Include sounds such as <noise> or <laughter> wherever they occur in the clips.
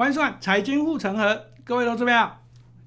欢算财经护城河，各位投资有？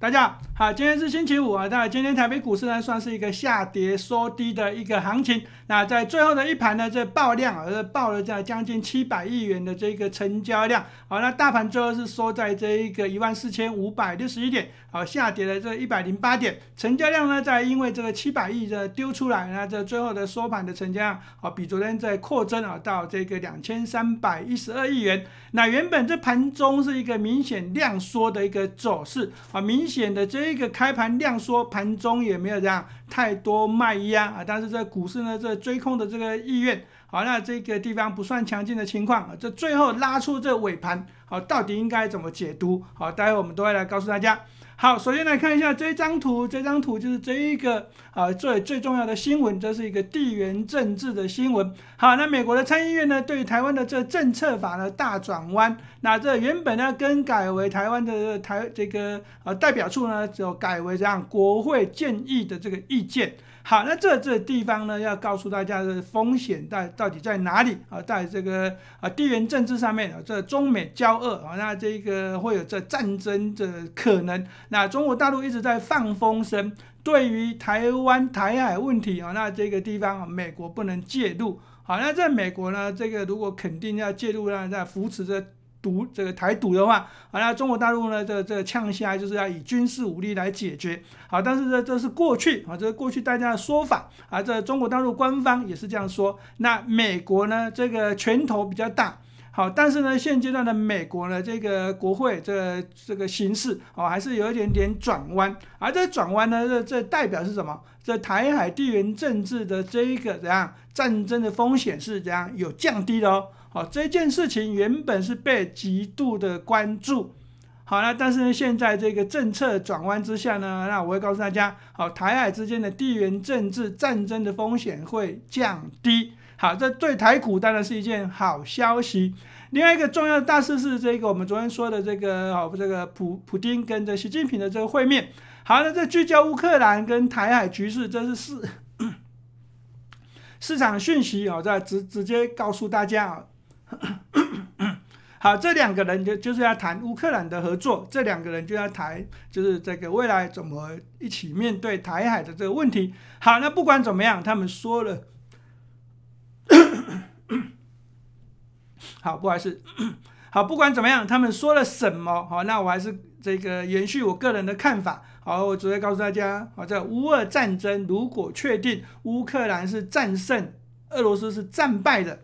大家好，今天是星期五啊。那今天台北股市呢，算是一个下跌缩低的一个行情。那在最后的一盘呢，这爆量啊，爆了在将近七百亿元的这个成交量。好，那大盘最后是缩在这一个一万四千五百六十一点，好，下跌了这一百零八点。成交量呢，在因为这个七百亿的丢出来，那这最后的收盘的成交量，好，比昨天在扩增啊到这个两千三百一十二亿元。那原本这盘中是一个明显量缩的一个走势，啊，明。显的这个开盘量缩，盘中也没有这样太多卖压啊，但是这股市呢，这追空的这个意愿，好，那这个地方不算强劲的情况，这最后拉出这尾盘，好，到底应该怎么解读？好，待会我们都会来告诉大家。好，首先来看一下这张图。这张图就是这一个啊，最最重要的新闻，这是一个地缘政治的新闻。好，那美国的参议院呢，对台湾的这政策法呢大转弯。那这原本呢，更改为台湾的台这个呃代表处呢，就改为这样国会建议的这个意见。好，那这这地方呢，要告诉大家的风险在到底在哪里啊？在这个啊地缘政治上面，啊，这中美交恶啊，那这个会有这战争的可能。那中国大陆一直在放风声，对于台湾台海问题啊，那这个地方美国不能介入。好，那在美国呢，这个如果肯定要介入，那在扶持着。独这个台独的话，好那中国大陆呢，这这个呛下就是要以军事武力来解决。好，但是这这是过去啊，这是过去大家的说法啊，这中国大陆官方也是这样说。那美国呢，这个拳头比较大。好，但是呢，现阶段的美国呢，这个国会这这个形势哦，还是有一点点转弯。而这转弯呢，这这代表是什么？这台海地缘政治的这一个怎样战争的风险是怎样有降低的。哦。好，这件事情原本是被极度的关注，好了，但是呢，现在这个政策转弯之下呢，那我会告诉大家，好，台海之间的地缘政治战争的风险会降低，好，这对台股当然是一件好消息。另外一个重要的大事是这个我们昨天说的这个好这个普普京跟着习近平的这个会面，好，那这聚焦乌克兰跟台海局势，这是市 <coughs> 市场讯息啊，在直直接告诉大家啊。<coughs> 好，这两个人就就是要谈乌克兰的合作，这两个人就要谈就是这个未来怎么一起面对台海的这个问题。好，那不管怎么样，他们说了，<coughs> 好，不好意思，<coughs> 好，不管怎么样，他们说了什么？好，那我还是这个延续我个人的看法。好，我直接告诉大家，好，这乌俄战争如果确定乌克兰是战胜，俄罗斯是战败的。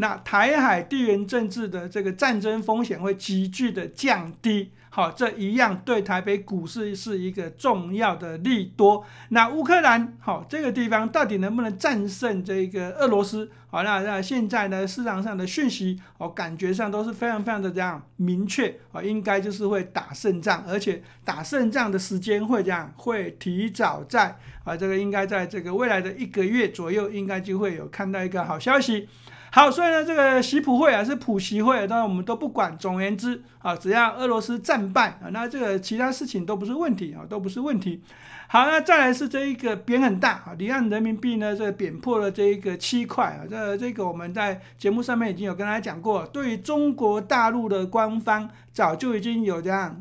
那台海地缘政治的这个战争风险会急剧的降低，好，这一样对台北股市是一个重要的利多。那乌克兰，好，这个地方到底能不能战胜这个俄罗斯？好，那那现在呢，市场上的讯息，哦，感觉上都是非常非常的这样明确，哦，应该就是会打胜仗，而且打胜仗的时间会这样会提早在，啊，这个应该在这个未来的一个月左右，应该就会有看到一个好消息。好，所以呢，这个习普会啊是普习会，当然我们都不管。总而言之啊，只要俄罗斯战败啊，那这个其他事情都不是问题啊，都不是问题。好，那再来是这一个贬很大啊，离岸人民币呢，这贬破了这一个七块啊。这这个我们在节目上面已经有跟大家讲过，对于中国大陆的官方早就已经有这样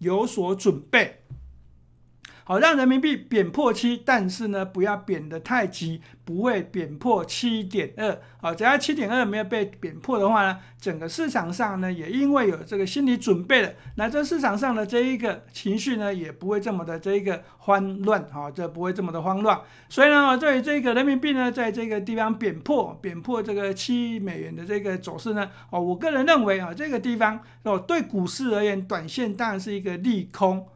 有所准备。好，让人民币贬破七，但是呢，不要贬得太急，不会贬破七点二。好，只要七点二没有被贬破的话呢，整个市场上呢，也因为有这个心理准备了，那这市场上的这一个情绪呢，也不会这么的这一个慌乱，啊，这不会这么的慌乱。所以呢，对这个人民币呢，在这个地方贬破贬破这个七美元的这个走势呢，哦，我个人认为啊，这个地方哦，对股市而言，短线当然是一个利空。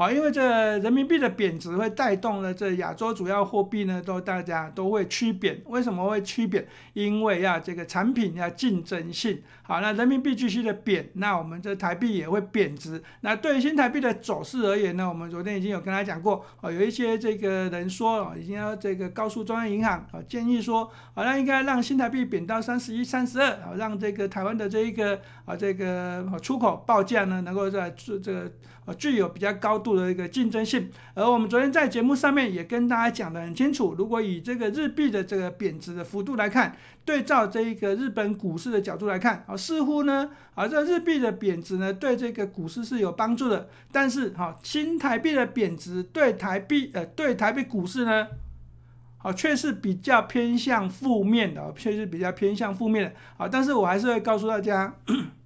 好，因为这人民币的贬值会带动了这亚洲主要货币呢，都大家都会趋贬。为什么会趋贬？因为啊，这个产品要竞争性。好，那人民币继续的贬，那我们这台币也会贬值。那对于新台币的走势而言呢，我们昨天已经有跟大家讲过。哦，有一些这个人说，已经要这个告诉中央银行，啊，建议说，好，那应该让新台币贬到三十一、三十二，好，让这个台湾的这一个啊，这个出口报价呢，能够在这这。个。具有比较高度的一个竞争性，而我们昨天在节目上面也跟大家讲的很清楚，如果以这个日币的这个贬值的幅度来看，对照这一个日本股市的角度来看，啊，似乎呢，啊，这日币的贬值呢，对这个股市是有帮助的，但是，哈，新台币的贬值对台币，呃，对台币股市呢，啊，却是比较偏向负面的，啊，却是比较偏向负面的，啊，但是我还是会告诉大家。<coughs>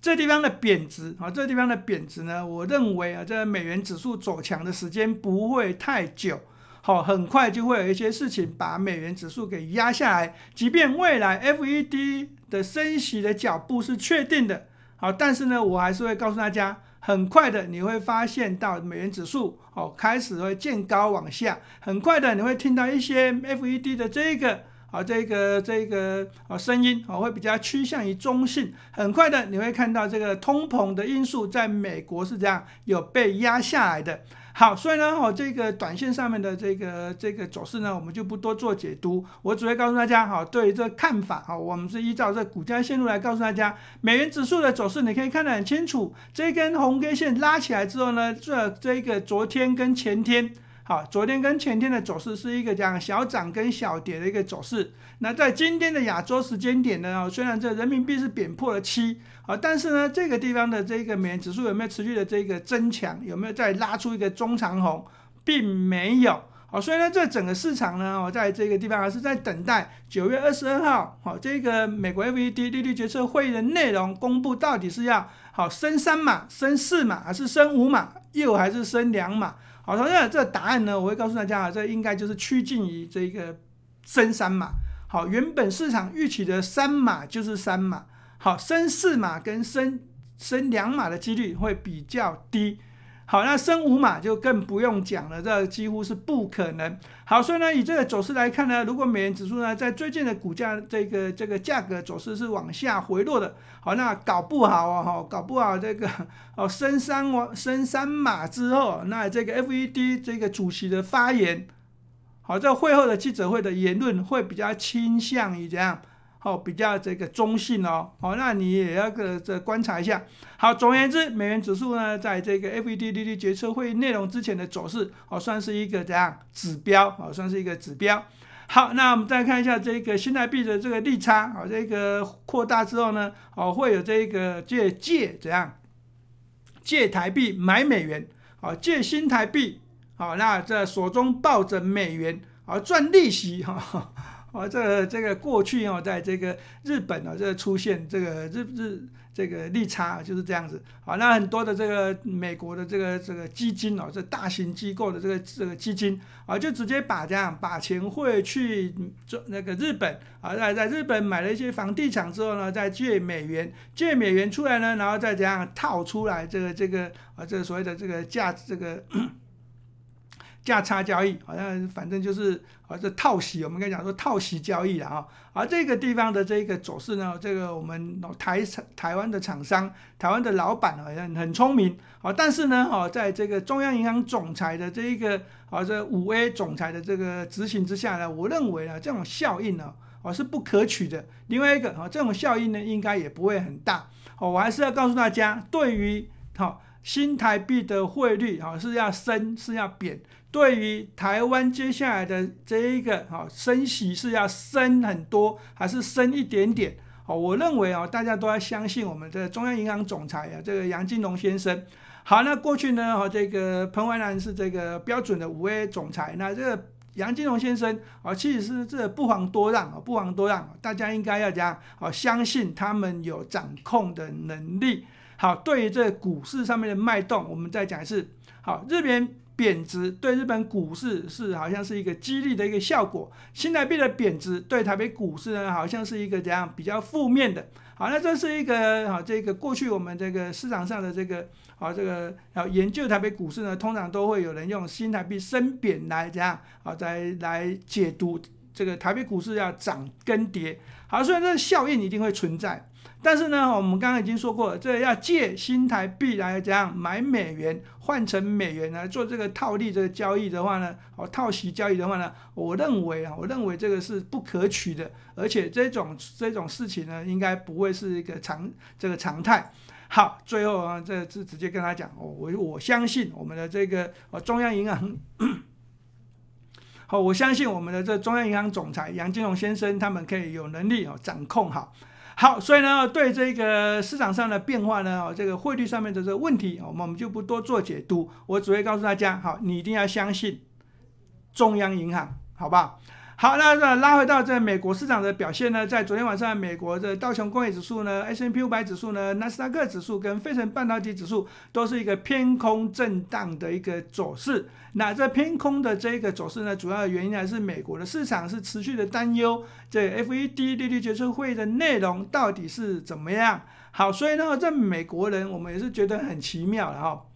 这地方的贬值啊，这地方的贬值呢，我认为啊，这美元指数走强的时间不会太久，好，很快就会有一些事情把美元指数给压下来。即便未来 FED 的升息的脚步是确定的，好，但是呢，我还是会告诉大家，很快的你会发现到美元指数哦开始会见高往下，很快的你会听到一些 FED 的这个。好，这个这个哦，声音哦会比较趋向于中性。很快的，你会看到这个通膨的因素在美国是这样有被压下来的。好，所以呢，我这个短线上面的这个这个走势呢，我们就不多做解读。我只会告诉大家，哈，对于这看法，哈，我们是依照这股价线路来告诉大家美元指数的走势，你可以看得很清楚。这根红 K 线拉起来之后呢，这这一个昨天跟前天。好，昨天跟前天的走势是一个样小涨跟小跌的一个走势。那在今天的亚洲时间点呢，虽然这人民币是贬破了七，啊，但是呢，这个地方的这个美元指数有没有持续的这个增强？有没有再拉出一个中长红？并没有。好，所以呢，这整个市场呢，我在这个地方还是在等待九月二十二号，好，这个美国 FED 利率决策会议的内容公布到底是要好升三码、升四码，还是升五码，又还是升两码？好，那这答案呢？我会告诉大家啊，这应该就是趋近于这个升三码。好，原本市场预期的三码就是三码。好，升四码跟升升两码的几率会比较低。好，那升五码就更不用讲了，这几乎是不可能。好，所以呢，以这个走势来看呢，如果美元指数呢在最近的股价这个这个价格走势是往下回落的，好，那搞不好哦，哈，搞不好这个哦，升三升三码之后，那这个 F E D 这个主席的发言，好，在会后的记者会的言论会比较倾向于怎样？哦，比较这个中性哦，哦，那你也要个这观察一下。好，总而言之，美元指数呢，在这个 FED 利率决策会内容之前的走势，哦，算是一个怎样指标？哦，算是一个指标。好，那我们再看一下这个新台币的这个利差，哦，这个扩大之后呢，哦，会有这个借借怎样借台币买美元，哦，借新台币，哦，那这手中抱着美元哦，赚利息，哈。啊，这这个过去哦，在这个日本呢，这个、出现这个日日这个利差就是这样子。好，那很多的这个美国的这个这个基金哦，这大型机构的这个这个基金啊，就直接把这样把钱汇去做那个日本啊，在在日本买了一些房地产之后呢，再借美元，借美元出来呢，然后再怎样套出来这个这个啊，这个所谓的这个价这个。价差交易好像反正就是啊这套息，我们跟该讲说套息交易了啊。而这个地方的这个走势呢，这个我们台台湾的厂商、台湾的老板好像很聪明啊。但是呢，哈，在这个中央银行总裁的这一个啊这五 A 总裁的这个执行之下呢，我认为呢这种效应呢，啊是不可取的。另外一个啊这种效应呢应该也不会很大。哦，我还是要告诉大家，对于好新台币的汇率啊是要升是要贬。对于台湾接下来的这一个啊升息是要升很多，还是升一点点？好，我认为啊，大家都要相信我们的中央银行总裁啊，这个杨金龙先生。好，那过去呢，哈，这个彭淮南是这个标准的五 A 总裁，那这个杨金龙先生啊，其实是这不妨多让，不妨多让，大家应该要讲啊，相信他们有掌控的能力。好，对于这股市上面的脉动，我们再讲一次。好，这边。贬值对日本股市是好像是一个激励的一个效果，新台币的贬值对台北股市呢好像是一个怎样比较负面的。好，那这是一个好这个过去我们这个市场上的这个好这个好研究台北股市呢，通常都会有人用新台币升贬来怎样好再来解读这个台北股市要涨跟跌。好，虽然这效应一定会存在。但是呢，我们刚刚已经说过，这要借新台币来怎样买美元，换成美元来做这个套利这个交易的话呢？哦，套息交易的话呢，我认为，啊，我认为这个是不可取的，而且这种这种事情呢，应该不会是一个常这个常态。好，最后啊，这是直接跟他讲，我我相信我们的这个中央银行，<coughs> 好，我相信我们的这中央银行总裁杨金龙先生他们可以有能力哦掌控好。好，所以呢，对这个市场上的变化呢，这个汇率上面的这个问题，我们我们就不多做解读。我只会告诉大家，好，你一定要相信中央银行，好吧？好，那拉回到这美国市场的表现呢？在昨天晚上，美国的道琼工业指数呢、S P 五百指数呢、纳斯达克指数跟费城半导体指数都是一个偏空震荡的一个走势。那这偏空的这一个走势呢，主要的原因还是美国的市场是持续的担忧这 F E D 利率决策会的内容到底是怎么样。好，所以呢，在美国人我们也是觉得很奇妙的哈。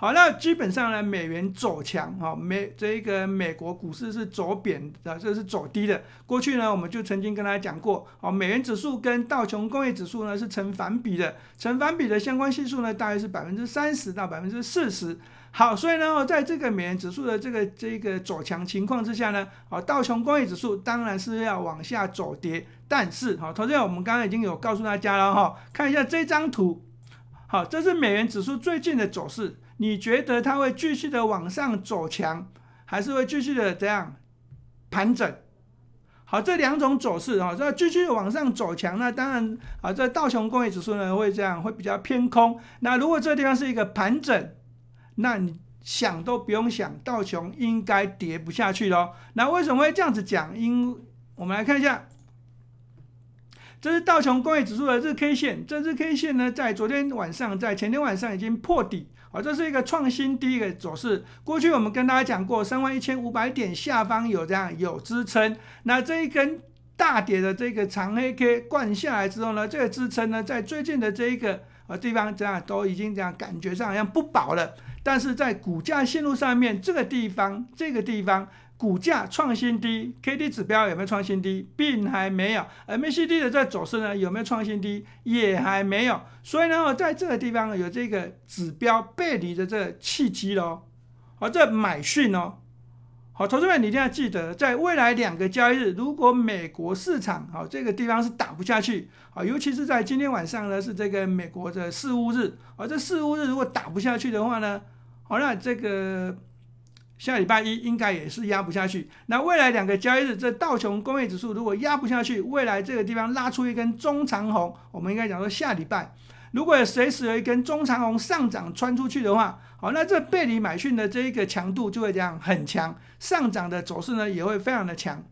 好，那基本上呢，美元走强，哈，美这个美国股市是走贬的，这是走低的。过去呢，我们就曾经跟大家讲过，哦，美元指数跟道琼工业指数呢是成反比的，成反比的相关系数呢大约是百分之三十到百分之四十。好，所以呢，在这个美元指数的这个这个走强情况之下呢，哦，道琼工业指数当然是要往下走跌。但是，好，同资我们刚刚已经有告诉大家了哈，看一下这张图，好，这是美元指数最近的走势。你觉得它会继续的往上走强，还是会继续的这样盘整？好，这两种走势啊，这继续往上走强，那当然啊，这道琼工业指数呢会这样，会比较偏空。那如果这个地方是一个盘整，那你想都不用想，道琼应该跌不下去喽。那为什么会这样子讲？因我们来看一下，这是道琼工业指数的日 K 线，这日 K 线呢，在昨天晚上，在前天晚上已经破底。好，这是一个创新低一个走势。过去我们跟大家讲过，三万一千五百点下方有这样有支撑。那这一根大点的这个长黑 K 灌下来之后呢，这个支撑呢，在最近的这一个呃地方，这样都已经这样感觉上好像不保了。但是在股价线路上面，这个地方，这个地方。股价创新低，K D 指标有没有创新低？并还没有。M A C D 的在走势呢？有没有创新低？也还没有。所以呢，在这个地方有这个指标背离的这契机喽。好，这买讯哦。好，同志们，你一定要记得，在未来两个交易日，如果美国市场好这个地方是打不下去，好，尤其是在今天晚上呢，是这个美国的事务日。好，这事务日如果打不下去的话呢，好，那这个。下礼拜一应该也是压不下去。那未来两个交易日，这道琼工业指数如果压不下去，未来这个地方拉出一根中长红，我们应该讲说下礼拜，如果随时有一根中长红上涨穿出去的话，好，那这背离买讯的这一个强度就会这样很强，上涨的走势呢也会非常的强。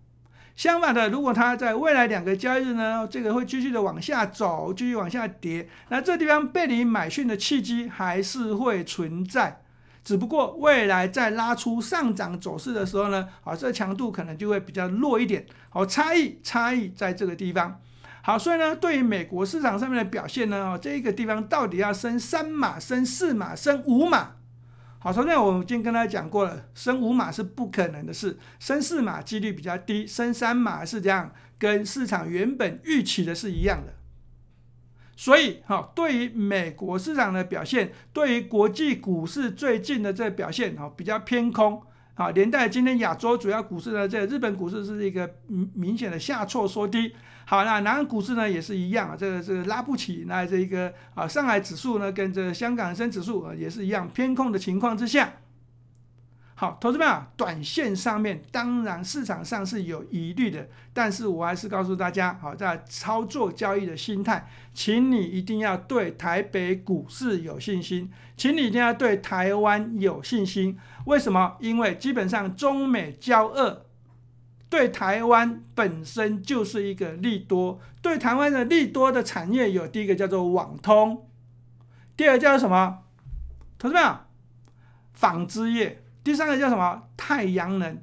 相反的，如果它在未来两个交易日呢，这个会继续的往下走，继续往下跌，那这地方背离买讯的契机还是会存在。只不过未来在拉出上涨走势的时候呢，啊，这强度可能就会比较弱一点，好，差异差异在这个地方，好，所以呢，对于美国市场上面的表现呢，哦，这一个地方到底要升三码、升四码、升五码，好，昨天我已经跟大家讲过了，升五码是不可能的事，升四码几率比较低，升三码是这样，跟市场原本预期的是一样的。所以哈，对于美国市场的表现，对于国际股市最近的这表现哈，比较偏空啊。连带今天亚洲主要股市呢，这日本股市是一个明明显的下挫缩低。好，那南洋股市呢也是一样，这个是拉不起。那这一个啊，上海指数呢跟这个香港恒生指数啊也是一样偏空的情况之下。好，投资们啊，短线上面当然市场上是有疑虑的，但是我还是告诉大家，好，在操作交易的心态，请你一定要对台北股市有信心，请你一定要对台湾有信心。为什么？因为基本上中美交恶对台湾本身就是一个利多，对台湾的利多的产业有第一个叫做网通，第二叫做什么？同志们啊，纺织业。第三个叫什么？太阳能。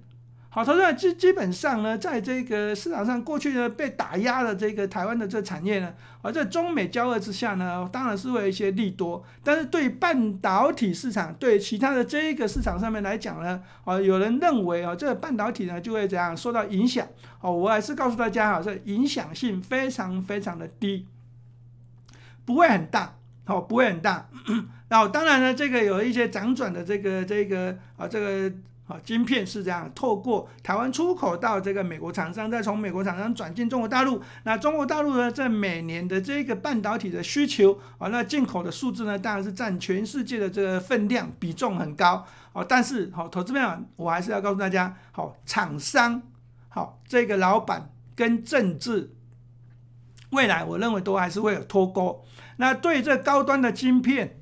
好，他说基基本上呢，在这个市场上过去呢被打压的这个台湾的这产业呢，而在中美交恶之下呢，当然是会有一些利多。但是对半导体市场，对其他的这一个市场上面来讲呢，啊，有人认为啊，这个半导体呢就会怎样受到影响？哦，我还是告诉大家啊，这影响性非常非常的低，不会很大，好，不会很大。那当然呢，这个有一些辗转的这个这个啊，这个啊晶片是这样，透过台湾出口到这个美国厂商，再从美国厂商转进中国大陆。那中国大陆呢，在每年的这个半导体的需求啊，那进口的数字呢，当然是占全世界的这个份量比重很高。哦，但是好，投资面我还是要告诉大家，好厂商好这个老板跟政治，未来我认为都还是会有脱钩。那对这高端的晶片。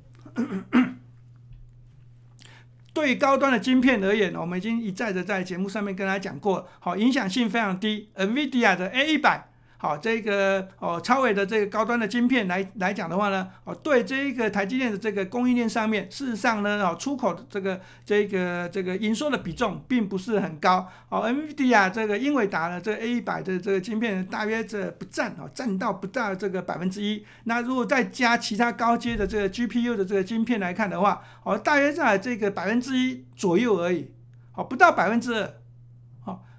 对高端的晶片而言，我们已经一再的在节目上面跟大家讲过好，影响性非常低。NVIDIA 的 A 一百。好，这个哦，超伟的这个高端的晶片来来讲的话呢，哦，对这一个台积电的这个供应链上面，事实上呢，哦，出口的这个这个这个营收的比重并不是很高。哦，NVD 啊，这个英伟达的这个 A 一百的这个晶片大约这不占哦，占到不到这个百分之一。那如果再加其他高阶的这个 GPU 的这个晶片来看的话，哦，大约在这个百分之一左右而已，哦，不到百分之二。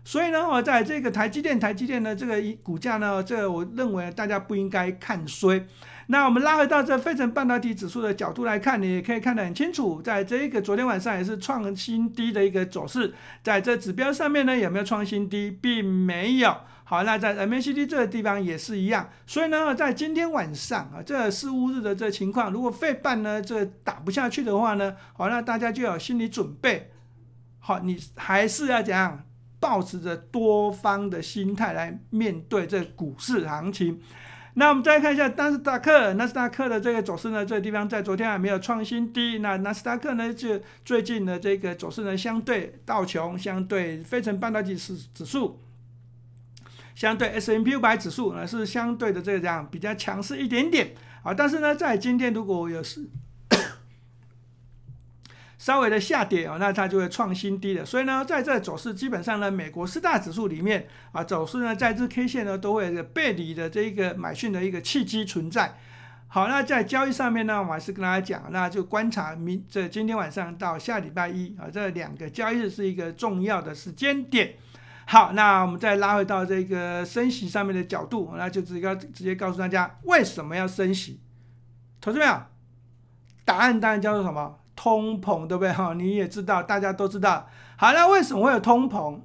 所以呢，我在这个台积电，台积电的这个股价呢，这我认为大家不应该看衰。那我们拉回到这费城半导体指数的角度来看，你也可以看得很清楚，在这一个昨天晚上也是创新低的一个走势，在这指标上面呢有没有创新低，并没有。好，那在 MACD 这个地方也是一样。所以呢，在今天晚上啊，这四五日的这情况，如果费半呢这打不下去的话呢，好，那大家就要心理准备，好，你还是要怎样？保持着多方的心态来面对这股市行情。那我们再来看一下纳斯达克，纳斯达克的这个走势呢？这地方在昨天还没有创新低。那纳斯达克呢，就最近的这个走势呢，相对道琼，相对非成半导体指指数，相对 S M P 五百指数呢，是相对的这样比较强势一点点。啊，但是呢，在今天如果有是。稍微的下跌哦，那它就会创新低的。所以呢，在这走势基本上呢，美国四大指数里面啊，走势呢在这 K 线呢都会背离的这一个买讯的一个契机存在。好，那在交易上面呢，我还是跟大家讲，那就观察明这今天晚上到下礼拜一啊，这两个交易日是一个重要的时间点。好，那我们再拉回到这个升息上面的角度，那就直告直接告诉大家为什么要升息。同志们答案当然叫做什么？通膨对不对哈？你也知道，大家都知道。好，那为什么会有通膨？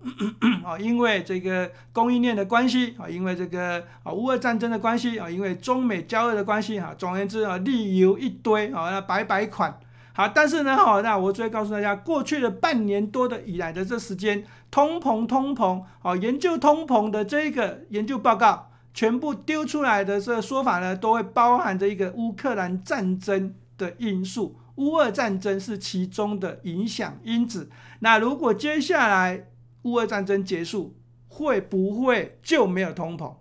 啊，<coughs> 因为这个供应链的关系啊，因为这个啊，乌俄战争的关系啊，因为中美交恶的关系哈。总而言之啊，理由一堆啊，那白白款。好，但是呢，好，那我再告诉大家，过去的半年多的以来的这时间，通膨通膨啊，研究通膨的这一个研究报告，全部丢出来的这说法呢，都会包含着一个乌克兰战争的因素。乌俄战争是其中的影响因子。那如果接下来乌俄战争结束，会不会就没有通膨？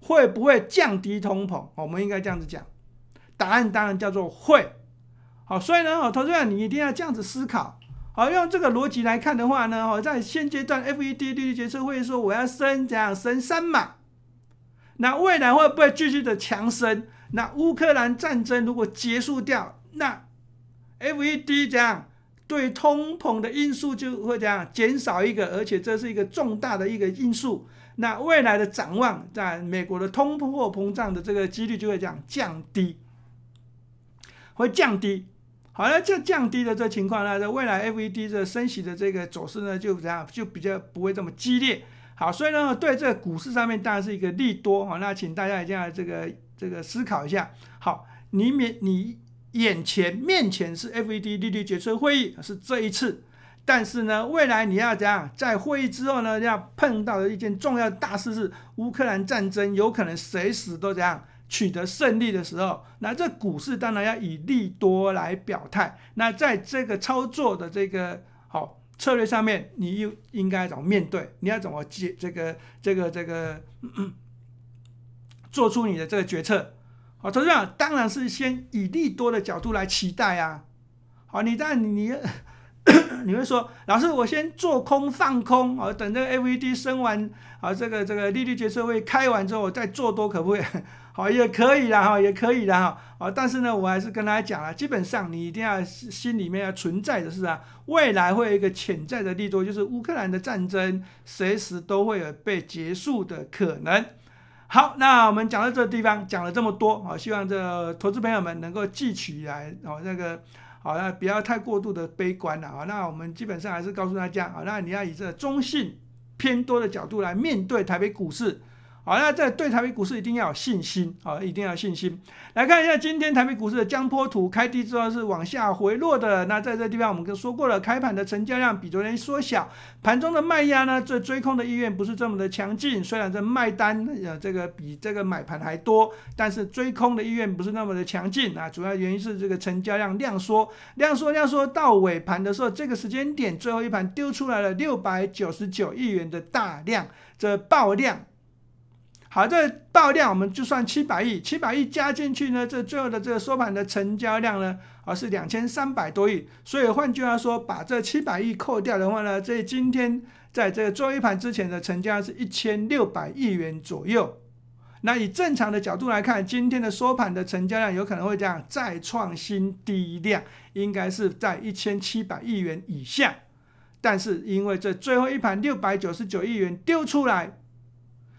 会不会降低通膨？我们应该这样子讲，答案当然叫做会。好，所以呢，哦，投资者你一定要这样子思考。好，用这个逻辑来看的话呢，好，在现阶段 FED 利率决策会说我要升，怎样升三码？那未来会不会继续的强升？那乌克兰战争如果结束掉，那？F E D 这样对通膨的因素就会这样减少一个，而且这是一个重大的一个因素。那未来的展望，在美国的通货膨胀的这个几率就会这样降低，会降低。好了，这降低的这情况，那在未来 F E D 这升息的这个走势呢，就这样就比较不会这么激烈。好，所以呢，对这股市上面当然是一个利多好，那请大家一定要这个这个思考一下。好，你免你。眼前面前是 FED 利率决策会议是这一次，但是呢，未来你要怎样在会议之后呢？要碰到的一件重要大事是乌克兰战争有可能随时都怎样取得胜利的时候，那这股市当然要以利多来表态。那在这个操作的这个好策略上面，你又应该怎么面对？你要怎么解这个这个这个做出你的这个决策？好，同之啊，当然是先以利多的角度来期待啊。好，你在你 <coughs> 你会说，老师，我先做空、放空，啊，等这个 FED 升完，啊，这个这个利率决策会开完之后，我再做多，可不可以？<laughs> 好，也可以啦，哈，也可以啦，哈。好，但是呢，我还是跟大家讲了，基本上你一定要心里面要存在的，是啊，未来会有一个潜在的利多，就是乌克兰的战争随时都会有被结束的可能。好，那我们讲到这个地方，讲了这么多啊，希望这投资朋友们能够记起来哦。那个，好，不要太过度的悲观了啊。那我们基本上还是告诉大家啊，那你要以这中性偏多的角度来面对台北股市。好，那在对台北股市一定要有信心啊，一定要有信心。来看一下今天台北股市的江波图，开低之后是往下回落的。那在这地方我们跟说过了，开盘的成交量比昨天缩小，盘中的卖压呢，这追空的意愿不是这么的强劲。虽然这卖单呃这个比这个买盘还多，但是追空的意愿不是那么的强劲啊。主要原因是这个成交量量缩，量缩量缩到尾盘的时候，这个时间点最后一盘丢出来了六百九十九亿元的大量，这爆量。好，这爆量我们就算七百亿，七百亿加进去呢，这最后的这个收盘的成交量呢，而是两千三百多亿。所以换句话说，把这七百亿扣掉的话呢，这今天在这个最后一盘之前的成交量是一千六百亿元左右。那以正常的角度来看，今天的收盘的成交量有可能会这样再创新低量，应该是在一千七百亿元以下。但是因为这最后一盘六百九十九亿元丢出来。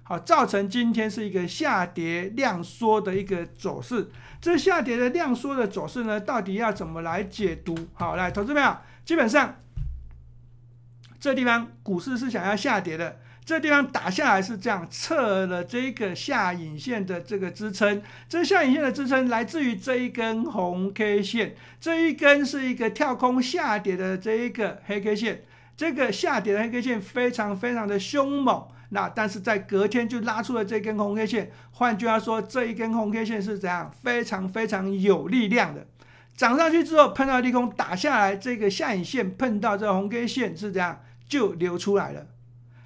好，造成今天是一个下跌量缩的一个走势。这下跌的量缩的走势呢，到底要怎么来解读？好，来，投资者，基本上这地方股市是想要下跌的。这地方打下来是这样，测了这个下影线的这个支撑。这下影线的支撑来自于这一根红 K 线，这一根是一个跳空下跌的这一个黑 K 线。这个下跌的黑 K 线非常非常的凶猛。那但是在隔天就拉出了这根红 K 线，换句话说，这一根红 K 线是怎样非常非常有力量的，涨上去之后碰到利空打下来，这个下影线碰到这红 K 线是怎样就流出来了。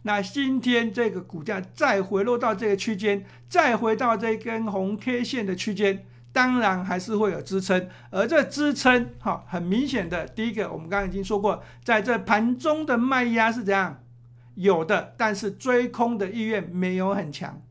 那今天这个股价再回落到这个区间，再回到这一根红 K 线的区间，当然还是会有支撑。而这支撑哈，很明显的第一个，我们刚刚已经说过，在这盘中的卖压是怎样。有的，但是追空的意愿没有很强。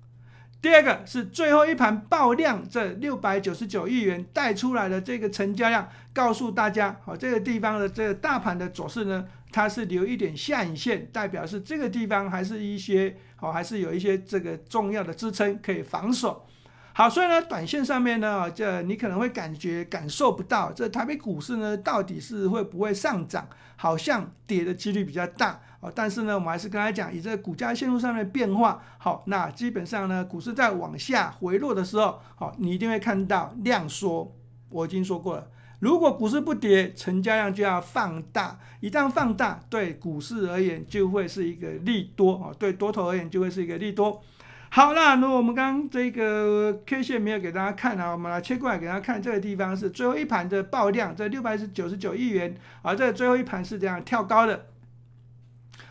第二个是最后一盘爆量，这六百九十九亿元带出来的这个成交量，告诉大家，好，这个地方的这个大盘的走势呢，它是留一点下影线，代表是这个地方还是一些好，还是有一些这个重要的支撑可以防守。好，所以呢，短线上面呢，这你可能会感觉感受不到，这台北股市呢到底是会不会上涨，好像跌的几率比较大。啊，但是呢，我们还是大家讲，以这个股价线路上面变化，好，那基本上呢，股市在往下回落的时候，好，你一定会看到量缩。我已经说过了，如果股市不跌，成交量就要放大，一旦放大，对股市而言就会是一个利多，啊，对多头而言就会是一个利多。好啦，那我们刚刚这个 K 线没有给大家看啊，我们来切过来给大家看这个地方是最后一盘的爆量，在六百九十九亿元，而在最后一盘是这样跳高的。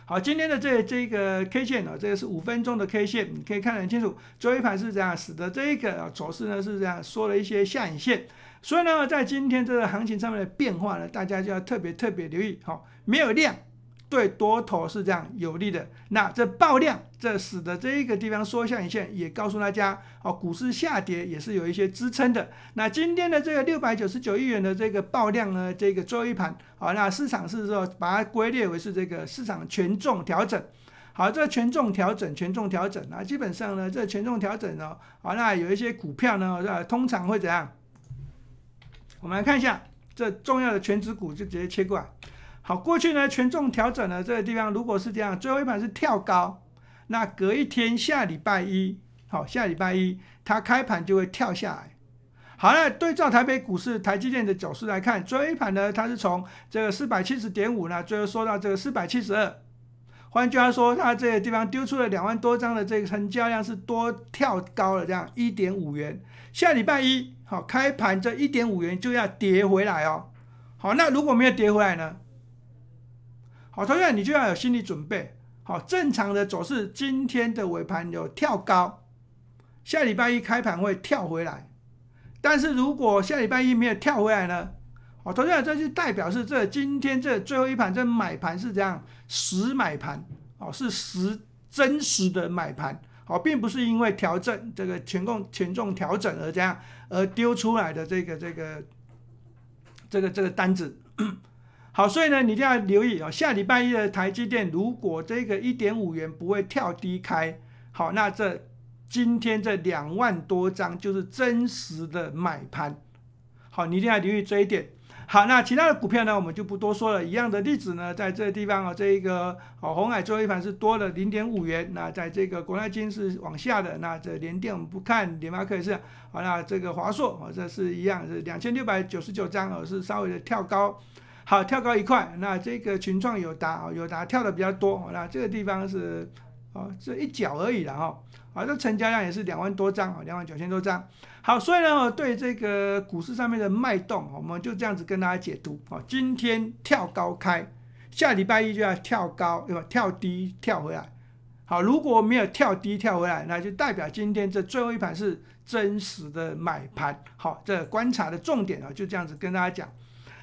好，今天的这这个 K 线啊，这个是五分钟的 K 线，你可以看得很清楚。周一盘是这样，使得这一个走势呢是这样缩了一些下影线，所以呢，在今天这个行情上面的变化呢，大家就要特别特别留意。好，没有量。对多头是这样有利的，那这爆量，这使得这一个地方缩下。一线也告诉大家，哦，股市下跌也是有一些支撑的。那今天的这个六百九十九亿元的这个爆量呢，这个周一盘，好，那市场是说把它归列为是这个市场权重调整。好，这权重调整，权重调整啊，基本上呢，这权重调整哦，好，那有一些股票呢，通常会怎样？我们来看一下，这重要的全值股就直接切过来。好，过去呢权重调整的这个地方，如果是这样，最后一盘是跳高，那隔一天下礼拜一，好下礼拜一它开盘就会跳下来。好了，对照台北股市台积电的走势来看，最后一盘呢它是从这个四百七十点五呢，最后缩到这个四百七十二。换句话说，它这个地方丢出了两万多张的这个成交量是多跳高了，这样一点五元，下礼拜一好开盘这一点五元就要跌回来哦。好，那如果没有跌回来呢？好，同样你就要有心理准备。好，正常的走势，今天的尾盘有跳高，下礼拜一开盘会跳回来。但是如果下礼拜一没有跳回来呢？哦，同样这就代表是这今天这最后一盘这买盘是这样实买盘哦，是实真实的买盘。好，并不是因为调整这个权重权重调整而这样而丢出来的这个这个这个这个单子。好，所以呢，你一定要留意哦。下礼拜一的台积电，如果这个一点五元不会跳低开，好，那这今天这两万多张就是真实的买盘，好，你一定要留意这一点。好，那其他的股票呢，我们就不多说了。一样的例子呢，在这个地方啊，这一个哦，红海最后一盘是多了零点五元，那在这个国泰金是往下的，那这联电我们不看，联发科也是。好，那这个华硕哦，这是一样是两千六百九十九张哦，是稍微的跳高。好，跳高一块，那这个群创有打有打跳的比较多，那这个地方是哦这一角而已了哈，好，这成交量也是两万多张啊，两万九千多张。好，所以呢对这个股市上面的脉动，我们就这样子跟大家解读啊，今天跳高开，下礼拜一就要跳高对吧？跳低跳回来，好，如果没有跳低跳回来，那就代表今天这最后一盘是真实的买盘。好，这观察的重点啊，就这样子跟大家讲。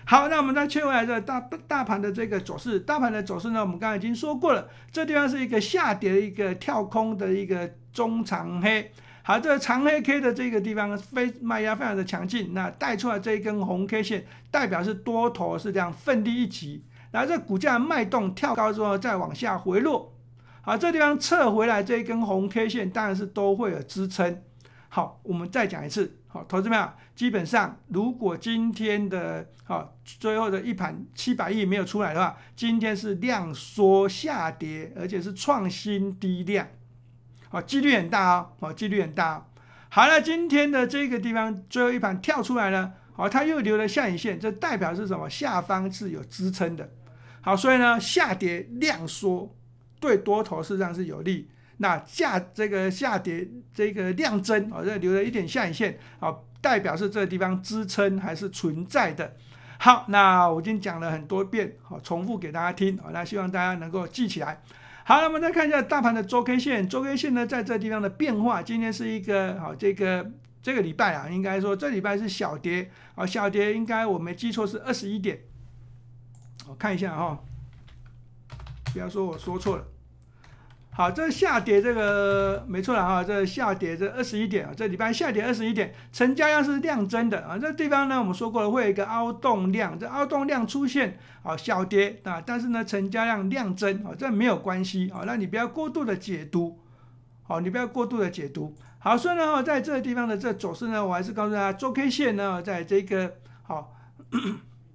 好，那我们再切回来这大大盘的这个走势，大盘的走势呢，我们刚才已经说过了，这地方是一个下跌一个跳空的一个中长黑，好，这个长黑 K 的这个地方非卖压非常的强劲，那带出来这一根红 K 线代表是多头是这样奋力一击，然后这股价脉动跳高之后再往下回落，好，这地方撤回来这一根红 K 线当然是都会有支撑，好，我们再讲一次。好，投资们基本上如果今天的好最后的一盘七百亿没有出来的话，今天是量缩下跌，而且是创新低量，好，几率很大啊，好，几率很大。好了，今天的这个地方最后一盘跳出来了，好，它又留了下影线，这代表是什么？下方是有支撑的。好，所以呢，下跌量缩对多头事实上是有利。那下这个下跌，这个量增啊，这留了一点下影线啊，代表是这个地方支撑还是存在的。好，那我已经讲了很多遍，好，重复给大家听，好，那希望大家能够记起来。好那我们再看一下大盘的周 K 线，周 K 线呢在这地方的变化，今天是一个好，这个这个礼拜啊，应该说这礼拜是小跌啊，小跌应该我没记错是二十一点，我看一下哈，不要说我说错了。好，这下跌，这个没错了哈，这下跌这二十一点啊，这礼拜下跌二十一点，成交量是量增的啊，这地方呢我们说过了，会有一个凹动量，这凹动量出现啊小跌啊，但是呢成交量量增啊，这没有关系啊，那你不要过度的解读，好，你不要过度的解读。好，所以呢，在这个地方的这走势呢，我还是告诉大家，周 K 线呢，在这个好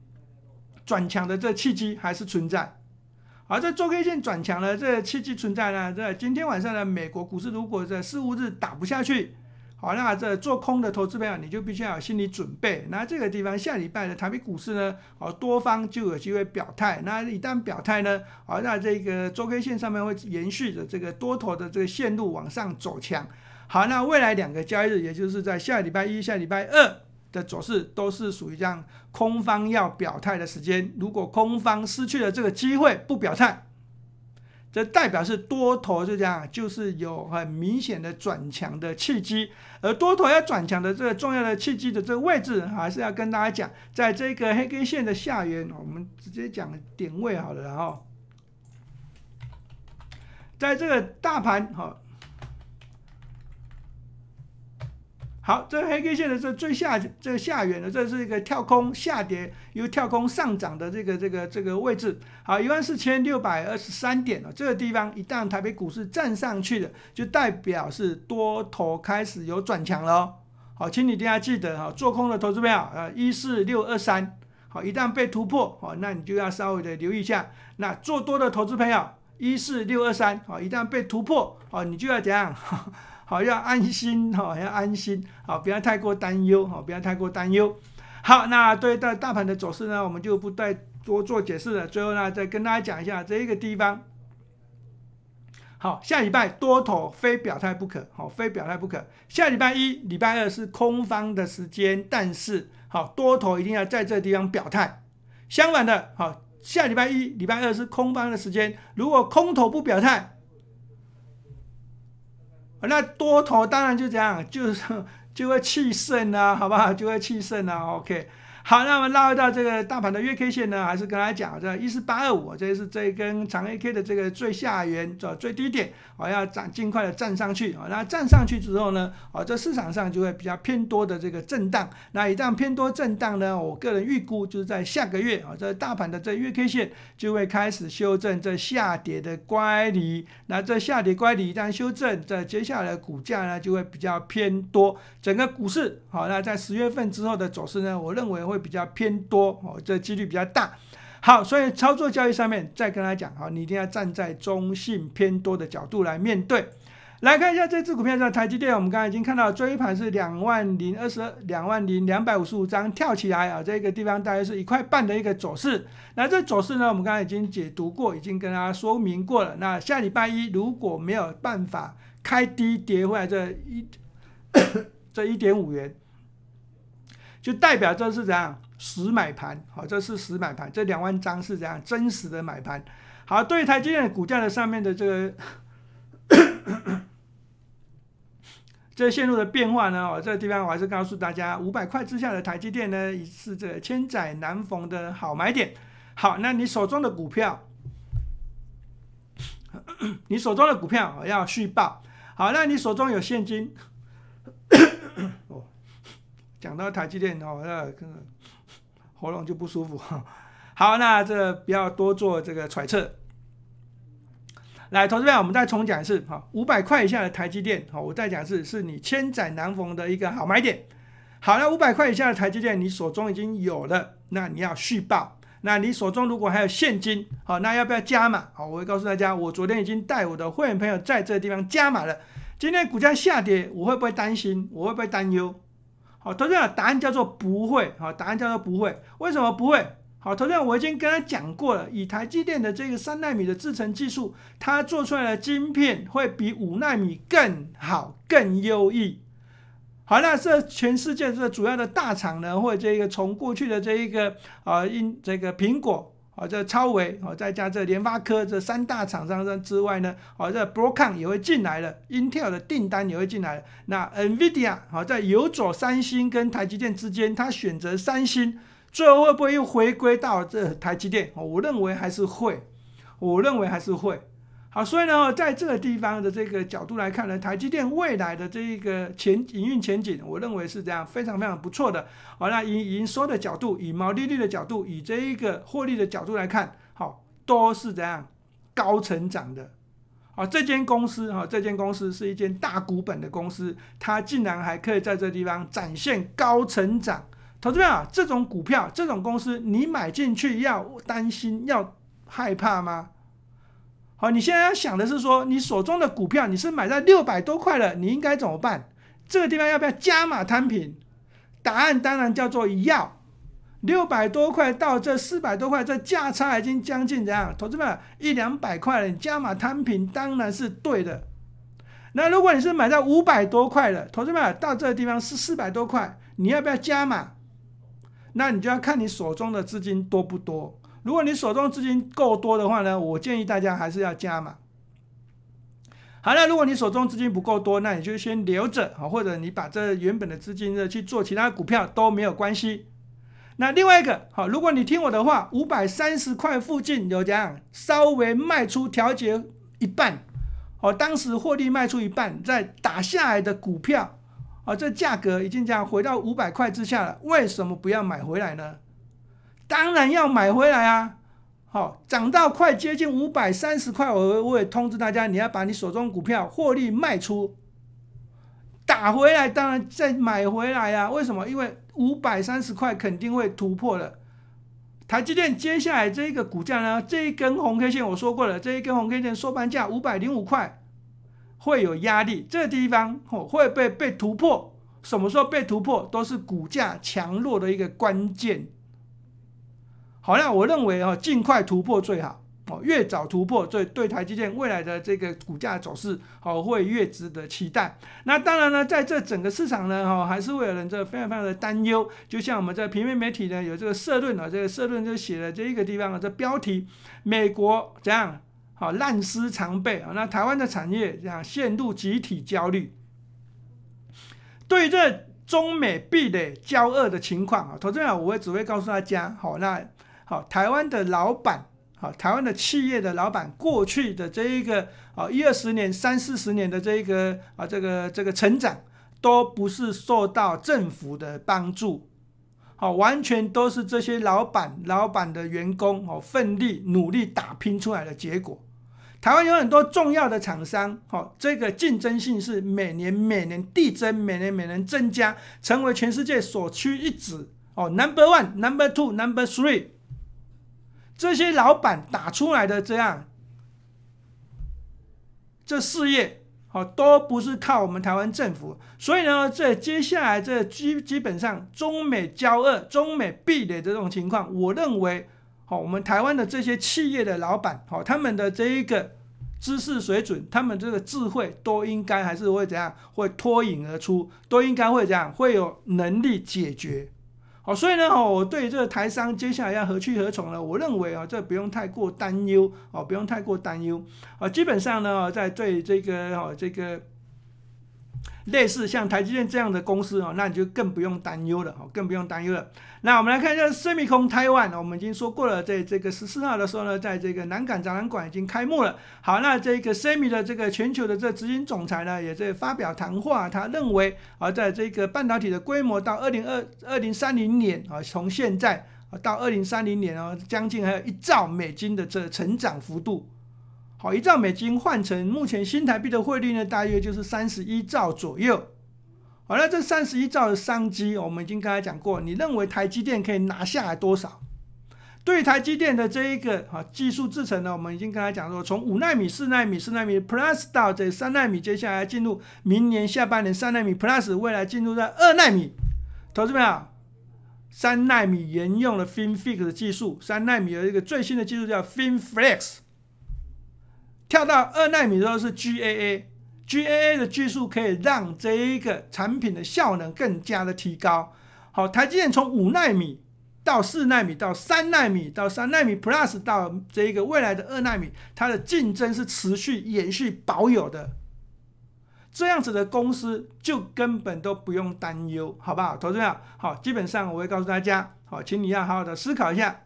<coughs> 转强的这契机还是存在。而在周 K 线转强了，这契机存在呢？这今天晚上呢，美国股市如果在四五日打不下去，好，那这做空的投资友你就必须要有心理准备。那这个地方下礼拜的台北股市呢，哦，多方就有机会表态。那一旦表态呢，好，那这个周 K 线上面会延续着这个多头的这个线路往上走强。好，那未来两个交易日，也就是在下礼拜一下礼拜二。的走势都是属于这样，空方要表态的时间。如果空方失去了这个机会不表态，这代表是多头就这样，就是有很明显的转强的契机。而多头要转强的这个重要的契机的这个位置，还是要跟大家讲，在这个黑根线的下缘，我们直接讲点位好了。然后，在这个大盘哈。好，这黑 K 线的这最下这下缘的，这是一个跳空下跌又跳空上涨的这个这个这个位置。好，一万四千六百二十三点哦，这个地方一旦台北股市站上去的，就代表是多头开始有转强了。好，请你一定要记得哈，做空的投资朋友啊，一四六二三。好，一旦被突破哦，那你就要稍微的留意一下。那做多的投资朋友，一四六二三，好，一旦被突破哦，你就要怎样？好要安心，哈，要安心，好不要太过担忧，哈，不要太过担忧。好，那对大大盘的走势呢，我们就不再多做解释了。最后呢，再跟大家讲一下这一个地方。好，下礼拜多头非表态不可，好非表态不可。下礼拜一、礼拜二是空方的时间，但是好多头一定要在这地方表态。相反的，好下礼拜一、礼拜二是空方的时间，如果空头不表态。那多头当然就这样，就是就会气盛啊，好不好？就会气盛啊，OK。好，那我们拉回到这个大盘的月 K 线呢，还是跟大家讲，这一四八二五，这是这一根长 A K 的这个最下沿走最低点，我要涨，尽快的站上去啊。那站上去之后呢，啊，这市场上就会比较偏多的这个震荡。那一旦偏多震荡呢，我个人预估就是在下个月啊，在大盘的这月 K 线就会开始修正这下跌的乖离。那这下跌乖离一旦修正，这接下来股价呢就会比较偏多，整个股市好。那在十月份之后的走势呢，我认为会。会比较偏多哦，这几率比较大。好，所以操作交易上面再跟他讲，好，你一定要站在中性偏多的角度来面对。来看一下这只股票，像台积电，我们刚刚已经看到追盘是两万零二十，二、两万零两百五十五张跳起来啊，这个地方大约是一块半的一个走势。那这走势呢，我们刚刚已经解读过，已经跟大家说明过了。那下礼拜一如果没有办法开低跌破这一，<coughs> 这一点五元。就代表这是怎样实买盘，好，这是实买盘，这两万张是这样真实的买盘。好，对于台积电股价的上面的这个这线路的变化呢，我这个地方我还是告诉大家，五百块之下的台积电呢，是这千载难逢的好买点。好，那你手中的股票，你手中的股票要续报。好，那你手中有现金。讲到台积电哦，那可能 <laughs> 喉咙就不舒服哈。<laughs> 好，那这不要多做这个揣测。来，投资们，我们再重讲一次哈，五百块以下的台积电好，我再讲次，是你千载难逢的一个好买点。好了，五百块以下的台积电，你手中已经有了，那你要续报。那你手中如果还有现金，好，那要不要加码？好，我会告诉大家，我昨天已经带我的会员朋友在这个地方加码了。今天股价下跌，我会不会担心？我会不会担忧？好，投资的答案叫做不会。好，答案叫做不会。为什么不会？好，投资我已经跟他讲过了。以台积电的这个三纳米的制程技术，它做出来的晶片会比五纳米更好、更优异。好，那这全世界这主要的大厂呢，或者这个从过去的这一个啊，英这个苹果。哦，这超维哦，再加这联发科这三大厂商之外呢，哦，这 b r o c o n 也会进来了，Intel 的订单也会进来。了。那 Nvidia 好在游走三星跟台积电之间，它选择三星，最后会不会又回归到这台积电？我认为还是会，我认为还是会。好，所以呢，在这个地方的这个角度来看呢，台积电未来的这一个前营运前景，我认为是这样非常非常不错的。好，那以营收的角度、以毛利率的角度、以这一个获利的角度来看，好都是怎样高成长的。好，这间公司哈，这间公司是一间大股本的公司，它竟然还可以在这地方展现高成长。投资们啊，这种股票、这种公司，你买进去要担心、要害怕吗？好，你现在要想的是说，你手中的股票你是买在六百多块了，你应该怎么办？这个地方要不要加码摊平？答案当然叫做要。六百多块到这四百多块，这价差已经将近怎样？同志们，一两百块了，你加码摊平当然是对的。那如果你是买在五百多块了，同志们，到这个地方是四百多块，你要不要加码？那你就要看你手中的资金多不多。如果你手中资金够多的话呢，我建议大家还是要加嘛。好了，如果你手中资金不够多，那你就先留着，好，或者你把这原本的资金呢去做其他股票都没有关系。那另外一个，好，如果你听我的话，五百三十块附近有这样稍微卖出调节一半，哦，当时获利卖出一半，再打下来的股票，哦，这价格已经这样回到五百块之下了，为什么不要买回来呢？当然要买回来啊！好，涨到快接近五百三十块，我我会通知大家，你要把你手中股票获利卖出，打回来，当然再买回来啊！为什么？因为五百三十块肯定会突破了。台积电接下来这一个股价呢，这一根红 K 线，我说过了，这一根红 K 线收盘价五百零五块会有压力，这地方哦会被被突破，什么时候被突破都是股价强弱的一个关键。好那我认为啊，尽快突破最好哦，越早突破，对对，台积电未来的这个股价走势，好，会越值得期待。那当然呢，在这整个市场呢，哈，还是有人这非常非常的担忧。就像我们在平面媒体呢，有这个社论啊，这个社论就写了这一个地方啊，这标题：美国怎样好，滥施常备啊？那台湾的产业这样陷入集体焦虑，对这中美壁垒交恶的情况啊，投资者我会只会告诉大家，好那。好，台湾的老板，好，台湾的企业的老板，过去的这一个啊一二十年、三四十年的这一个啊这个这个成长，都不是受到政府的帮助，好，完全都是这些老板、老板的员工哦，奋力努力打拼出来的结果。台湾有很多重要的厂商，好，这个竞争性是每年每年递增、每年每年增加，成为全世界所趋一指哦。Number one, number two, number three。这些老板打出来的这样这事业，好都不是靠我们台湾政府。所以呢，在接下来这基基本上中美交恶、中美壁垒这种情况，我认为，好我们台湾的这些企业的老板，好他们的这一个知识水准、他们这个智慧，都应该还是会怎样，会脱颖而出，都应该会怎样，会有能力解决。哦，所以呢，我对这个台商接下来要何去何从呢？我认为啊，这不用太过担忧哦，不用太过担忧啊，基本上呢，在对这个，哦，这个。类似像台积电这样的公司哦，那你就更不用担忧了，哦，更不用担忧了。那我们来看一下 Semicon Taiwan，我们已经说过了，在这个十四号的时候呢，在这个南港展览馆已经开幕了。好，那这个 s e m i 的 o n 全球的这执行总裁呢，也在发表谈话，他认为，啊，在这个半导体的规模到二零二二零三零年啊，从现在啊到二零三零年哦，将近还有一兆美金的这成长幅度。好，一兆美金换成目前新台币的汇率呢，大约就是三十一兆左右。好了，这三十一兆的商机，我们已经跟他讲过。你认为台积电可以拿下来多少？对台积电的这一个啊技术制程呢，我们已经跟他讲说，从五纳米、四纳米、四纳米 Plus 到这三纳米，接下来进入明年下半年三纳米 Plus，未来进入在二纳米。投资们好，三纳米沿用了 FinFet 技术，三纳米有一个最新的技术叫 FinFlex。跳到二纳米的时候是 GAA，GAA 的技术可以让这一个产品的效能更加的提高。好，台积电从五纳米到四纳米到三纳米到三纳米 Plus 到这一个未来的二纳米，它的竞争是持续延续保有的。这样子的公司就根本都不用担忧，好不好？同重们，好，基本上我会告诉大家，好，请你要好好的思考一下。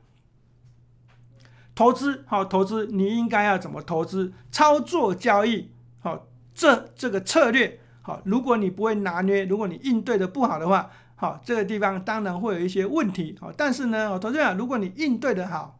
投资好，投资你应该要怎么投资？操作交易好，这这个策略好。如果你不会拿捏，如果你应对的不好的话，好，这个地方当然会有一些问题。好，但是呢，同学们，如果你应对的好，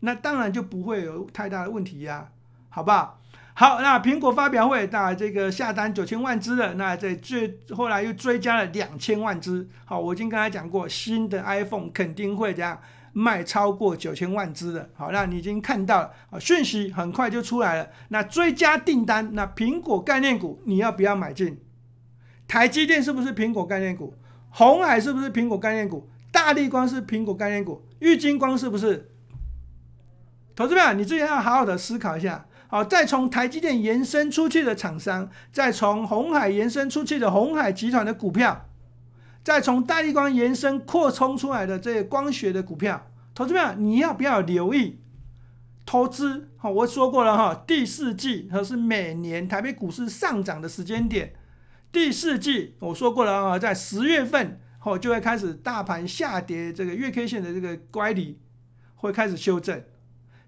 那当然就不会有太大的问题呀，好不好？好，那苹果发表会，那这个下单九千万只了，那在最后来又追加了两千万只。好，我已经跟他讲过，新的 iPhone 肯定会这样。卖超过九千万只的，好，那你已经看到了，啊，讯息很快就出来了。那追加订单，那苹果概念股你要不要买进？台积电是不是苹果概念股？红海是不是苹果概念股？大力光是苹果概念股？玉金光是不是？投资者，你自己要好好的思考一下。好，再从台积电延伸出去的厂商，再从红海延伸出去的红海集团的股票，再从大力光延伸扩充出来的这些光学的股票。同志们，你要不要留意投资？好，我说过了哈，第四季它是每年台北股市上涨的时间点。第四季我说过了啊，在十月份后就会开始大盘下跌，这个月 K 线的这个乖离会开始修正。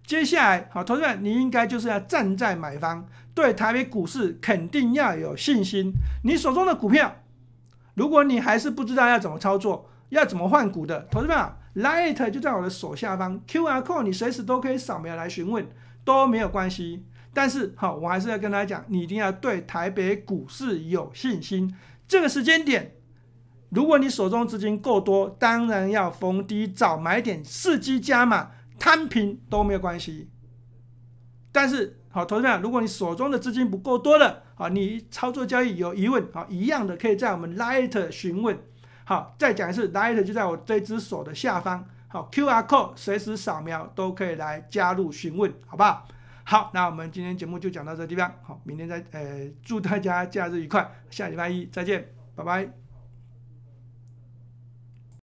接下来，好，同志们，你应该就是要站在买方，对台北股市肯定要有信心。你手中的股票，如果你还是不知道要怎么操作，要怎么换股的，同志们。Light 就在我的手下方，QR Code 你随时都可以扫描来询问，都没有关系。但是好，我还是要跟大家讲，你一定要对台北股市有信心。这个时间点，如果你手中资金够多，当然要逢低早买点，伺机加码，摊平都没有关系。但是好，投资们，如果你手中的资金不够多了，好，你操作交易有疑问，好，一样的可以在我们 Light 询问。好，再讲一次，Light 就在我这只手的下方。好，QR Code 随时扫描都可以来加入询问，好不好？好，那我们今天节目就讲到这个地方。好，明天再，呃，祝大家假日愉快，下礼拜一再见，拜拜。